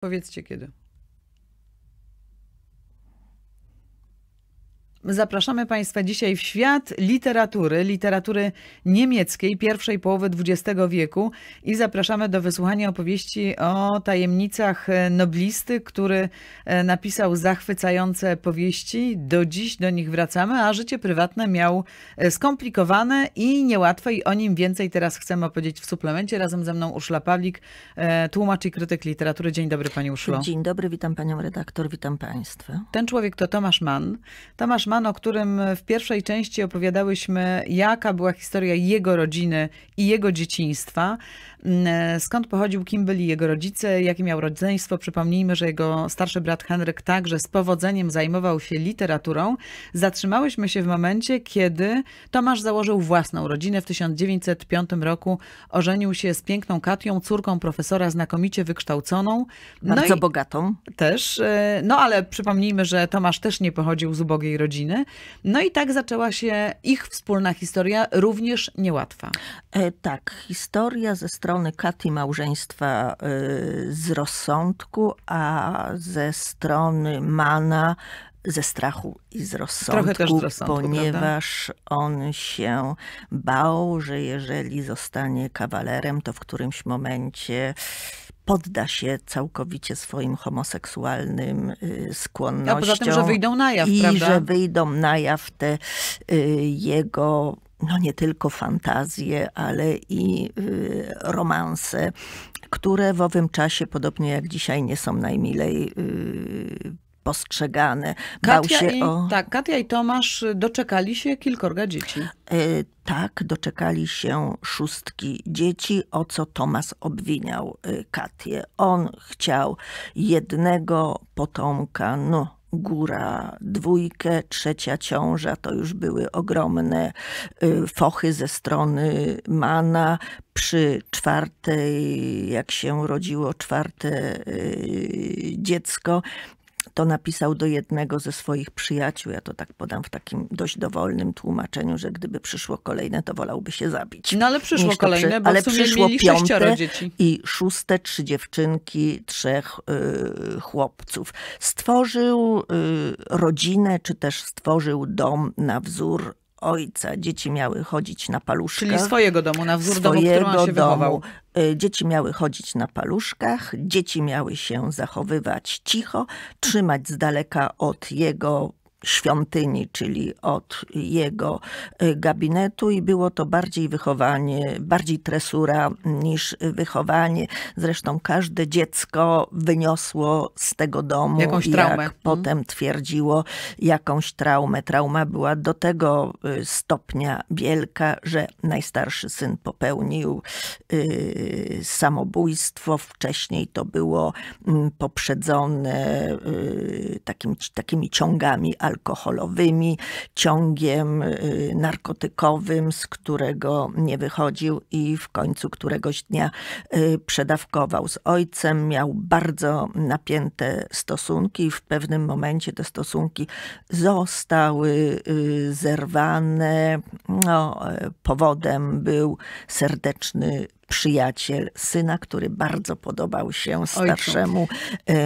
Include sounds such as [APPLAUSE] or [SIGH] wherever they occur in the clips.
Powiedzcie kiedy. Zapraszamy Państwa dzisiaj w świat literatury, literatury niemieckiej pierwszej połowy XX wieku i zapraszamy do wysłuchania opowieści o tajemnicach noblisty, który e, napisał zachwycające powieści. Do dziś do nich wracamy, a życie prywatne miał e, skomplikowane i niełatwe i o nim więcej teraz chcemy opowiedzieć w suplemencie. Razem ze mną Uszla Pawlik, e, tłumacz i krytyk literatury. Dzień dobry Pani Uszlo. Dzień dobry, witam Panią redaktor, witam Państwa. Ten człowiek to Tomasz Mann. Tomasz Mann o którym w pierwszej części opowiadałyśmy, jaka była historia jego rodziny i jego dzieciństwa. Mm, e, skąd pochodził, kim byli jego rodzice, jakie miał rodzeństwo? Przypomnijmy, że jego starszy brat Henryk także z powodzeniem zajmował się literaturą. Zatrzymałyśmy się w momencie, kiedy Tomasz założył własną rodzinę. W 1905 roku ożenił się z piękną Katią, córką profesora znakomicie wykształconą. No Bardzo i... bogatą. Też, e, no ale przypomnijmy, że Tomasz też nie pochodził z ubogiej rodziny. No i tak zaczęła się ich wspólna historia, również niełatwa. E, tak, historia ze strony strony Katy małżeństwa y, z rozsądku, a ze strony Mana ze strachu i z rozsądku, z rozsądku ponieważ prawda? on się bał, że jeżeli zostanie kawalerem, to w którymś momencie podda się całkowicie swoim homoseksualnym y, skłonnościom. A poza tym, że wyjdą na jaw, I prawda? że wyjdą na jaw te y, jego no nie tylko fantazje, ale i y, romanse, które w owym czasie, podobnie jak dzisiaj, nie są najmilej y, postrzegane. Katia Bał się i, o... Tak, Katia i Tomasz y, doczekali się kilkorga dzieci. E, tak, doczekali się szóstki dzieci, o co Tomasz obwiniał Katię. On chciał jednego potomka, no góra, dwójkę, trzecia ciąża, to już były ogromne y, fochy ze strony Mana. Przy czwartej, jak się rodziło czwarte y, dziecko, to napisał do jednego ze swoich przyjaciół. Ja to tak podam w takim dość dowolnym tłumaczeniu, że gdyby przyszło kolejne, to wolałby się zabić. No ale przyszło kolejne, przy... bo ale w sumie przyszło mieli piąte dzieci. i szóste, trzy dziewczynki, trzech y, chłopców. Stworzył y, rodzinę, czy też stworzył dom na wzór ojca dzieci miały chodzić na paluszkach. Czyli swojego domu, na wzór swojego domu, on się domu. wychował. Dzieci miały chodzić na paluszkach, dzieci miały się zachowywać cicho, trzymać z daleka od jego świątyni, czyli od jego e, gabinetu i było to bardziej wychowanie, bardziej tresura niż wychowanie. Zresztą każde dziecko wyniosło z tego domu, jakąś jak traumę. Mhm. potem twierdziło, jakąś traumę. Trauma była do tego e, stopnia wielka, że najstarszy syn popełnił e, samobójstwo. Wcześniej to było poprzedzone takimi, takimi ciągami alkoholowymi, ciągiem y, narkotykowym, z którego nie wychodził i w końcu któregoś dnia y, przedawkował z ojcem. Miał bardzo napięte stosunki i w pewnym momencie te stosunki zostały y, zerwane. No, powodem był serdeczny przyjaciel syna, który bardzo podobał się starszemu Ojcu.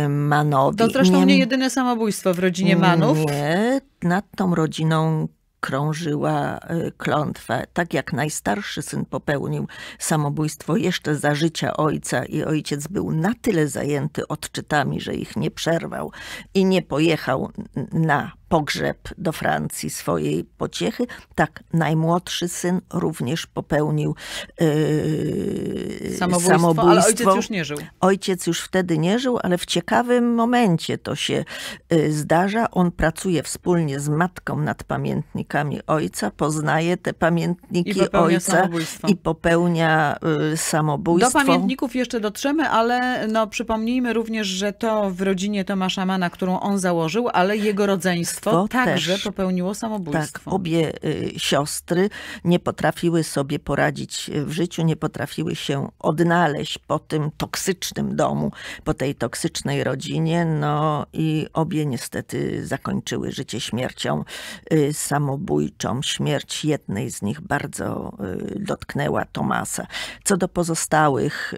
Y, Manowi. To zresztą nie, nie jedyne samobójstwo w rodzinie Manów. Nie, nad tą rodziną krążyła y, klątwa. Tak jak najstarszy syn popełnił samobójstwo jeszcze za życia ojca i ojciec był na tyle zajęty odczytami, że ich nie przerwał i nie pojechał na pogrzeb do Francji swojej pociechy. Tak, najmłodszy syn również popełnił yy, samobójstwo, samobójstwo, ale ojciec już nie żył. Ojciec już wtedy nie żył, ale w ciekawym momencie to się yy, zdarza. On pracuje wspólnie z matką nad pamiętnikami ojca, poznaje te pamiętniki I ojca i popełnia yy, samobójstwo. Do pamiętników jeszcze dotrzemy, ale no, przypomnijmy również, że to w rodzinie Tomasza Mana, którą on założył, ale jego rodzeństwo to także też, popełniło samobójstwo. Tak, obie y, siostry nie potrafiły sobie poradzić w życiu, nie potrafiły się odnaleźć po tym toksycznym domu, po tej toksycznej rodzinie. No i obie niestety zakończyły życie śmiercią y, samobójczą. Śmierć jednej z nich bardzo y, dotknęła Tomasa. Co do pozostałych,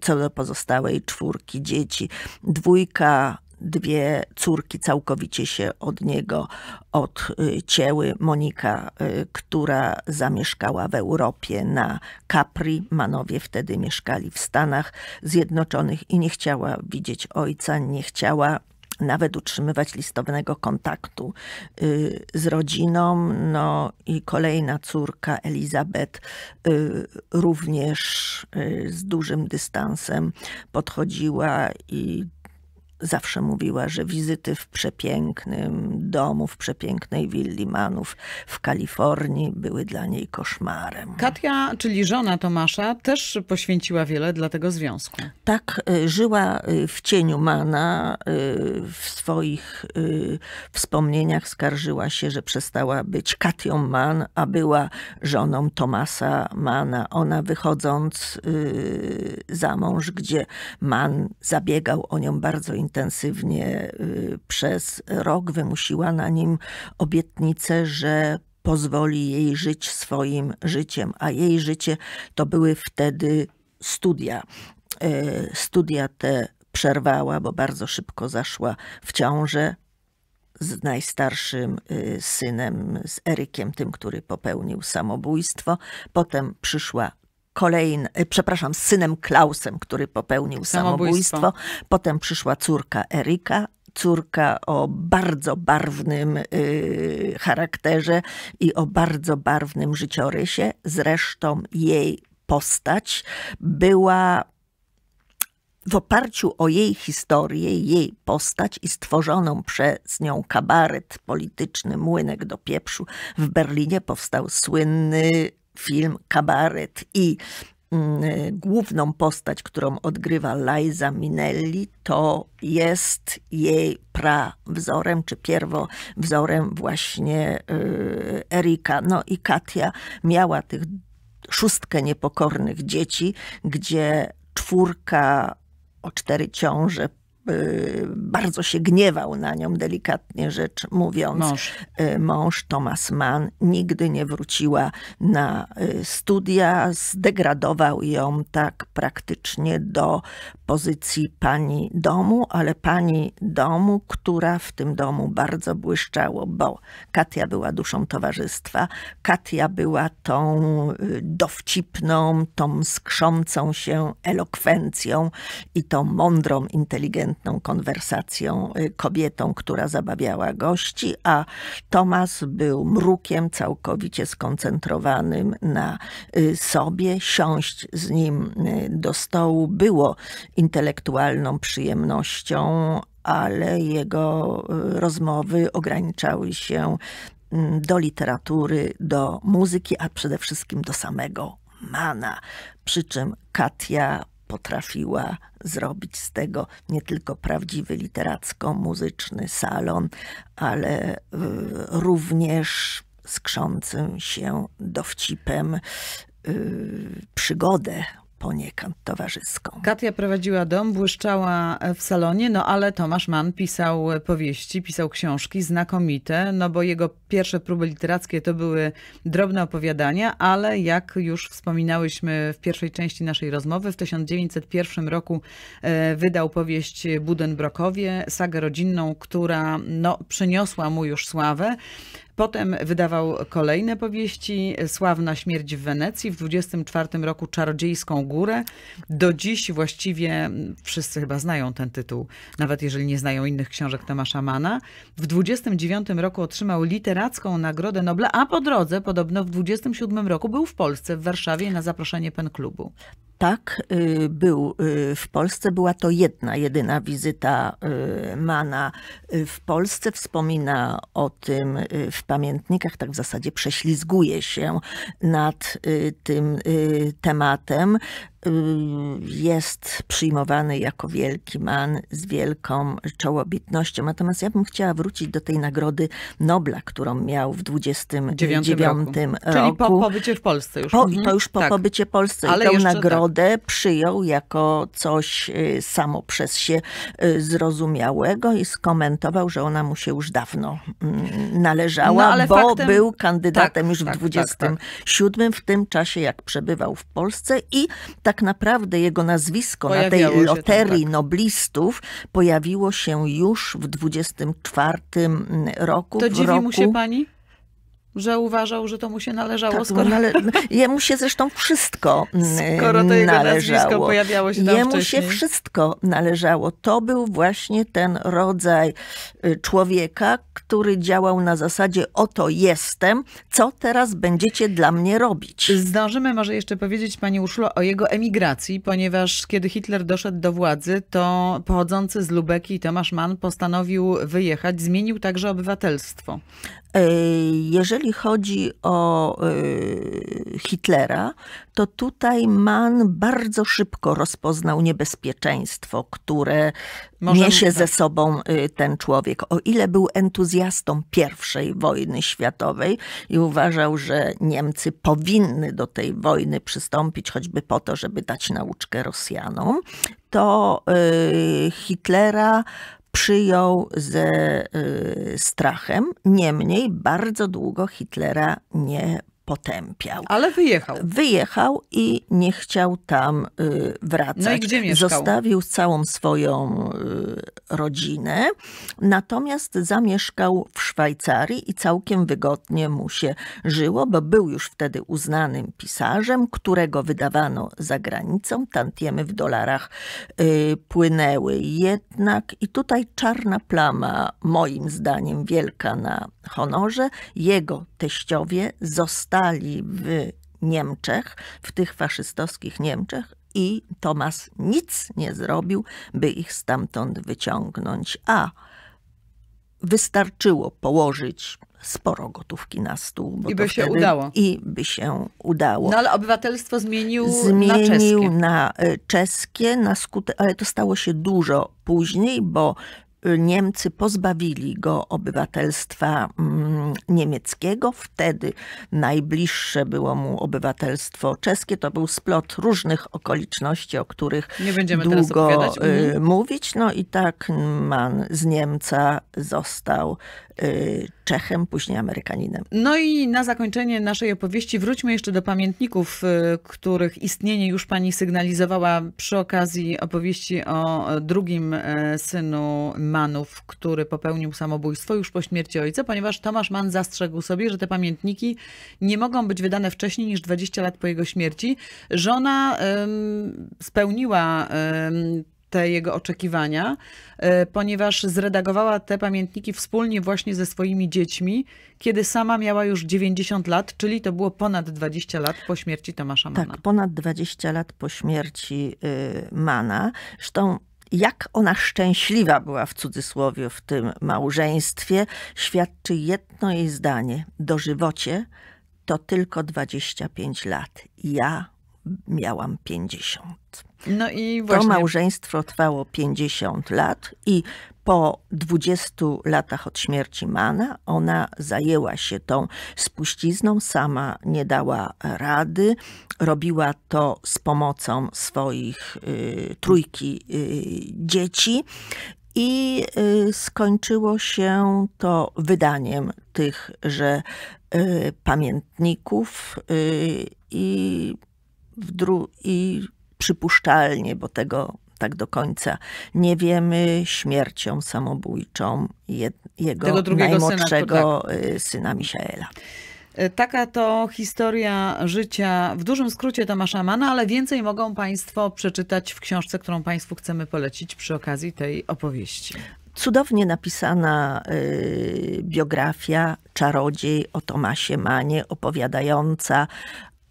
co do pozostałej czwórki dzieci, dwójka dwie córki całkowicie się od niego odcięły. Monika, y, która zamieszkała w Europie na Capri, Manowie wtedy mieszkali w Stanach Zjednoczonych i nie chciała widzieć ojca, nie chciała nawet utrzymywać listownego kontaktu y, z rodziną. No i kolejna córka, Elizabeth, y, również z dużym dystansem podchodziła i zawsze mówiła, że wizyty w przepięknym domu, w przepięknej willi Manów w Kalifornii były dla niej koszmarem. Katia, czyli żona Tomasza, też poświęciła wiele dla tego związku. Tak, y, żyła y, w cieniu Mana. Y, w swoich wspomnieniach skarżyła się, że przestała być Katią Man, a była żoną Tomasa Mana. Ona wychodząc za mąż, gdzie Man zabiegał o nią bardzo intensywnie, intensywnie y, przez rok, wymusiła na nim obietnicę, że pozwoli jej żyć swoim życiem, a jej życie to były wtedy studia. Y, studia te przerwała, bo bardzo szybko zaszła w ciążę z najstarszym y, synem, z Erykiem, tym, który popełnił samobójstwo. Potem przyszła kolejny, przepraszam, z synem Klausem, który popełnił tak samobójstwo. samobójstwo. Potem przyszła córka Erika, córka o bardzo barwnym y, charakterze i o bardzo barwnym życiorysie. Zresztą jej postać była w oparciu o jej historię, jej postać i stworzoną przez nią kabaret polityczny Młynek do Pieprzu w Berlinie powstał słynny film Kabaret i mm, główną postać, którą odgrywa Liza Minelli, to jest jej prawzorem, czy pierwowzorem właśnie y, Erika. No i Katia miała tych szóstkę niepokornych dzieci, gdzie czwórka o cztery ciąże Y, bardzo się gniewał na nią, delikatnie rzecz mówiąc. Mąż. Y, mąż Thomas Mann nigdy nie wróciła na y, studia, zdegradował ją tak praktycznie do pozycji pani domu, ale pani domu, która w tym domu bardzo błyszczało, bo Katia była duszą towarzystwa, Katia była tą dowcipną, tą skrzącą się elokwencją i tą mądrą, inteligencją inteligentną konwersacją, y, kobietą, która zabawiała gości, a Tomas był mrukiem całkowicie skoncentrowanym na y, sobie. Siąść z nim y, do stołu było intelektualną przyjemnością, ale jego rozmowy ograniczały się mm, do literatury, do muzyki, a przede wszystkim do samego Mana. Przy czym Katia potrafiła zrobić z tego nie tylko prawdziwy literacko-muzyczny salon, ale y, również skrzącym się dowcipem y, przygodę poniekąd towarzyską. Katia prowadziła dom, błyszczała w salonie, no ale Tomasz Mann pisał powieści, pisał książki znakomite, no bo jego pierwsze próby literackie to były drobne opowiadania, ale jak już wspominałyśmy w pierwszej części naszej rozmowy, w 1901 roku e, wydał powieść Budenbrokowie, sagę rodzinną, która no, przyniosła mu już sławę. Potem wydawał kolejne powieści, Sławna śmierć w Wenecji, w 24 roku Czarodziejską górę. Do dziś właściwie mm, wszyscy chyba znają ten tytuł, nawet jeżeli nie znają innych książek Tomasza Mana. W 29 roku otrzymał literacką Nagrodę Nobla, a po drodze podobno w 27 roku był w Polsce, w Warszawie na zaproszenie Pen Klubu. Tak, y, był y, w Polsce. Była to jedna, jedyna wizyta y, Mana w Polsce. Wspomina o tym w pamiętnikach, tak w zasadzie prześlizguje się nad tym tematem jest przyjmowany jako wielki man z wielką czołobitnością. Natomiast ja bym chciała wrócić do tej nagrody Nobla, którą miał w 29 roku. roku. Czyli po pobycie w Polsce już. Po, mhm. to już po tak. pobycie w Polsce. Ale I tę tak. nagrodę tak. przyjął jako coś y, samo przez się y, zrozumiałego i skomentował, że ona mu się już dawno mm, należała, no, bo faktem... był kandydatem tak, już w tak, 27, tak, tak. w tym czasie jak przebywał w Polsce i tak tak naprawdę jego nazwisko pojawiało na tej loterii tam, tak. noblistów pojawiło się już w 24 roku. To dziwi roku, mu się pani? że uważał, że to mu się należało. Tak, skoro... nale... No, jemu się zresztą wszystko [LAUGHS] mm, skoro to jego należało. pojawiało się tam Jemu wcześniej. się wszystko należało. To był właśnie ten rodzaj y, człowieka, który działał na zasadzie oto jestem, co teraz będziecie dla mnie robić. Zdążymy może jeszcze powiedzieć pani Urszulo o jego emigracji, ponieważ kiedy Hitler doszedł do władzy, to pochodzący z Lubeki Tomasz Mann postanowił wyjechać, zmienił także obywatelstwo. E, jeżeli chodzi o e, Hitlera, to tutaj Mann bardzo szybko rozpoznał niebezpieczeństwo, które Może niesie ze tak. sobą e, ten człowiek. O ile był entuzjastą pierwszej wojny światowej i uważał, że Niemcy powinny do tej wojny przystąpić, choćby po to, żeby dać nauczkę Rosjanom, to Hitlera przyjął ze y, strachem. Niemniej bardzo długo Hitlera nie potępiał. Ale wyjechał. Wyjechał i nie chciał tam y, wracać. No i gdzie mieszkał? Zostawił całą swoją y, rodzinę, natomiast zamieszkał w Szwajcarii i całkiem wygodnie mu się żyło, bo był już wtedy uznanym pisarzem, którego wydawano za granicą. Tantiemy w dolarach y, płynęły. Jednak i tutaj czarna plama, moim zdaniem wielka na honorze. Jego teściowie zostali w Niemczech, w tych faszystowskich Niemczech i Tomas nic nie zrobił, by ich stamtąd wyciągnąć, a wystarczyło położyć sporo gotówki na stół. I by się udało. I by się udało. No ale obywatelstwo zmienił, zmienił na czeskie. Na y, czeskie na skute ale to stało się dużo później, bo Niemcy pozbawili go obywatelstwa mm, niemieckiego. Wtedy najbliższe było mu obywatelstwo czeskie. To był splot różnych okoliczności, o których nie będziemy długo y, mhm. mówić. No i tak man z Niemca został y, Czechem, później Amerykaninem. No i na zakończenie naszej opowieści wróćmy jeszcze do pamiętników, y, których istnienie już pani sygnalizowała przy okazji opowieści o drugim e, synu Manów, który popełnił samobójstwo już po śmierci ojca, ponieważ Tomasz Mann zastrzegł sobie, że te pamiętniki nie mogą być wydane wcześniej niż 20 lat po jego śmierci. Żona ym, spełniła ym, te jego oczekiwania, e, ponieważ zredagowała te pamiętniki wspólnie właśnie ze swoimi dziećmi, kiedy sama miała już 90 lat, czyli to było ponad 20 lat po śmierci Tomasza Mana. Tak, ponad 20 lat po śmierci y, Mana. Zresztą jak ona szczęśliwa była w cudzysłowie w tym małżeństwie, świadczy jedno jej zdanie. Dożywocie to tylko 25 lat. Ja miałam 50. No i właśnie. To małżeństwo trwało 50 lat i po 20 latach od śmierci Mana ona zajęła się tą spuścizną, sama nie dała rady. Robiła to z pomocą swoich y, trójki y, dzieci i y, skończyło się to wydaniem tychże y, pamiętników y, i, w dru- i przypuszczalnie, bo tego tak do końca nie wiemy, śmiercią samobójczą jego najmłodszego syna, tak. Y, syna Michaela. Y, taka to historia życia w dużym skrócie Tomasza Mana, ale więcej mogą Państwo przeczytać w książce, którą Państwu chcemy polecić przy okazji tej opowieści. Cudownie napisana y, biografia czarodziej o Tomasie Manie, opowiadająca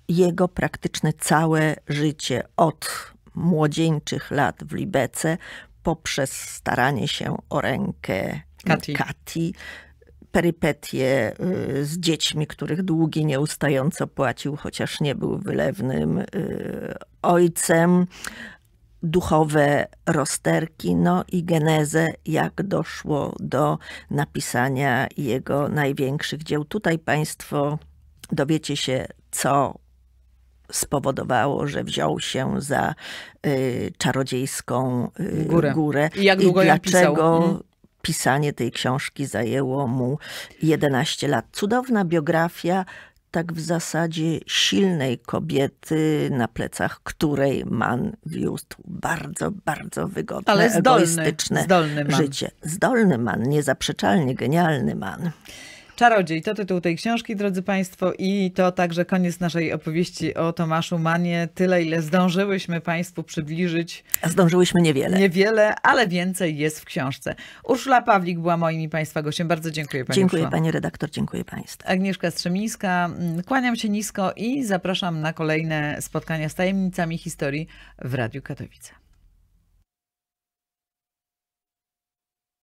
jego praktyczne całe życie od młodzieńczych lat w Libece poprzez staranie się o rękę Kati. Kati perypetie y, z dziećmi, których długi nieustająco płacił, chociaż nie był wylewnym y, ojcem, duchowe rozterki, no i genezę, jak doszło do napisania jego największych dzieł. Tutaj Państwo dowiecie się, co spowodowało, że wziął się za y, czarodziejską y, górę. górę. I jak długo I dlaczego pisał? Mhm. pisanie tej książki zajęło mu 11 lat. Cudowna biografia tak w zasadzie silnej kobiety, na plecach której man wiózł bardzo, bardzo wygodne, Ale zdolny, egoistyczne zdolny man. życie. Zdolny man, niezaprzeczalnie genialny man. Czarodziej to tytuł tej książki, drodzy Państwo, i to także koniec naszej opowieści o Tomaszu Manie. Tyle, ile zdążyłyśmy Państwu przybliżyć. zdążyłyśmy niewiele. Niewiele, ale więcej jest w książce. Urszula Pawlik była moim i Państwa gościem. Bardzo dziękuję Pani Dziękuję Pani redaktor, dziękuję Państwu. Agnieszka Strzemińska, mm, kłaniam się nisko i zapraszam na kolejne spotkania z tajemnicami historii w Radiu Katowice.